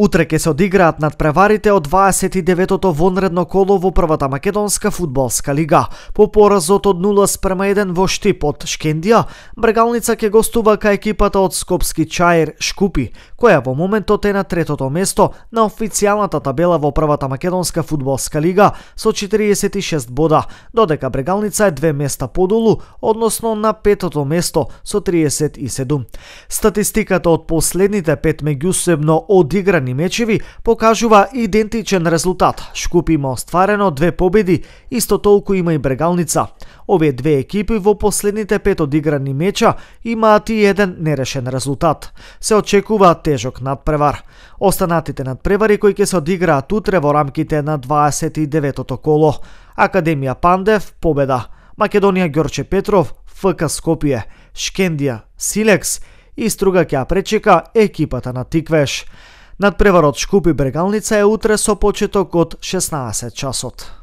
Утре ќе се одиграат надпреварите од 29-тото вонредно коло во првата македонска фудбалска лига. По поразот од 0 спрема 1 во Штип од Шкендија, Брегалница ќе гостува кај екипата од Скопски Чаир Шкупи, која во моментот е на третото место на официјалната табела во првата македонска фудбалска лига со 46 бода, додека Брегалница е две места подолу, односно на петото место со 37. Статистиката од последните пет меѓусебно одиграни одбранени мечеви покажува идентичен резултат. Шкуп има остварено две победи, исто толку има и Брегалница. Овие две екипи во последните пет одиграни меча имаат и еден нерешен резултат. Се очекува тежок надпревар. Останатите надпревари кои ќе се одиграат утре во рамките на 29-тото коло. Академија Пандев победа. Македонија Ѓорче Петров, ФК Скопје, Шкендија, Силекс и Струга ќе пречека екипата на Тиквеш. Надпреварот Шкупи Брегалница е утре со почеток од 16 часот.